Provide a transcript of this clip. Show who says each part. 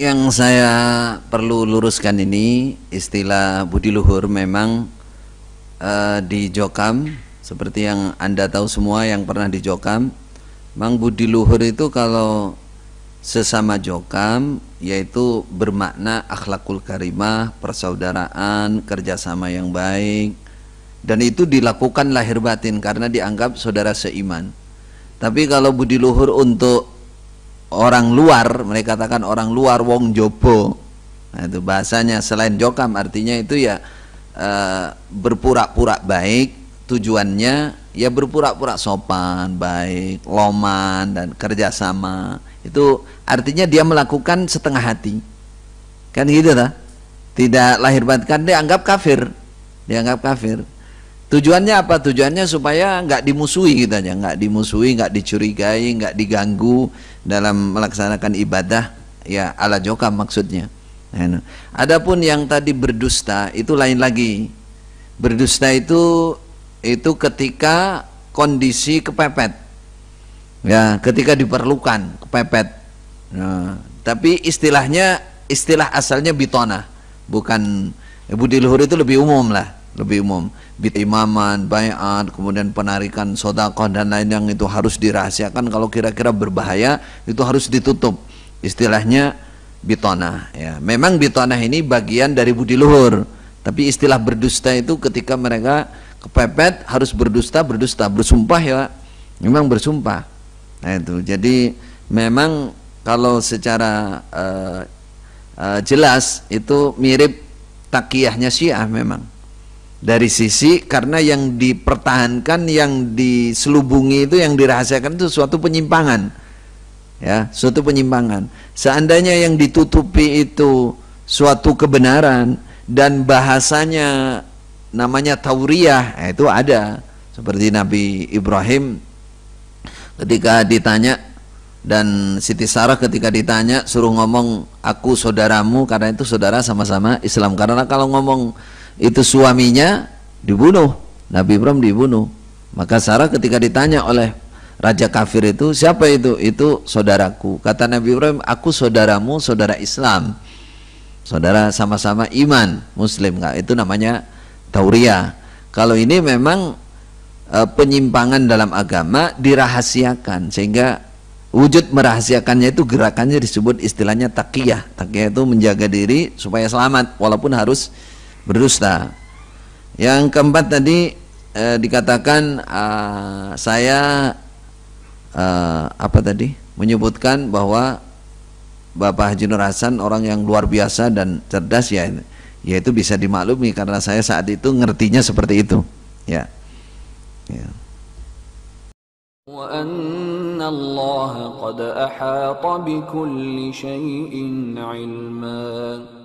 Speaker 1: Yang saya perlu luruskan ini istilah budi luhur memang uh, di Jokam seperti yang Anda tahu semua yang pernah di Jokam, memang budi luhur itu kalau sesama Jokam yaitu bermakna akhlakul karimah, persaudaraan, kerjasama yang baik dan itu dilakukan lahir batin karena dianggap saudara seiman. Tapi kalau budi luhur untuk orang luar mereka katakan orang luar wong jopo nah, itu bahasanya selain jokam artinya itu ya e, eh, berpura-pura baik tujuannya ya berpura-pura sopan baik loman dan kerjasama itu artinya dia melakukan setengah hati kan gitu lah tidak lahir batin kan dia anggap kafir dianggap kafir Tujuannya apa? Tujuannya supaya nggak dimusuhi kita aja, nggak dimusuhi, nggak dicurigai, nggak diganggu dalam melaksanakan ibadah ya ala joka maksudnya. Nah, adapun yang tadi berdusta itu lain lagi. Berdusta itu itu ketika kondisi kepepet, ya ketika diperlukan kepepet. Nah, tapi istilahnya istilah asalnya bitona, bukan Budi Luhur itu lebih umum lah lebih umum bit imaman bayat, kemudian penarikan sodakoh dan lain yang itu harus dirahasiakan kalau kira-kira berbahaya itu harus ditutup istilahnya bitona ya memang bitona ini bagian dari budi luhur tapi istilah berdusta itu ketika mereka kepepet harus berdusta berdusta bersumpah ya memang bersumpah nah itu jadi memang kalau secara uh, uh, jelas itu mirip takiyahnya syiah memang dari sisi karena yang dipertahankan yang diselubungi itu yang dirahasiakan itu suatu penyimpangan ya suatu penyimpangan seandainya yang ditutupi itu suatu kebenaran dan bahasanya namanya tauriah ya eh, itu ada seperti Nabi Ibrahim ketika ditanya dan Siti Sarah ketika ditanya suruh ngomong aku saudaramu karena itu saudara sama-sama Islam karena kalau ngomong itu suaminya dibunuh Nabi Ibrahim dibunuh maka Sarah ketika ditanya oleh raja kafir itu siapa itu itu saudaraku kata Nabi Ibrahim aku saudaramu saudara Islam saudara sama-sama iman muslim nggak itu namanya tauria kalau ini memang e, penyimpangan dalam agama dirahasiakan sehingga wujud merahasiakannya itu gerakannya disebut istilahnya takiyah takiyah itu menjaga diri supaya selamat walaupun harus berdusta. Yang keempat tadi eh, dikatakan eh, saya eh, apa tadi menyebutkan bahwa Bapak Haji Nur Hasan orang yang luar biasa dan cerdas ya ya bisa dimaklumi karena saya saat itu ngertinya seperti itu ya. ya.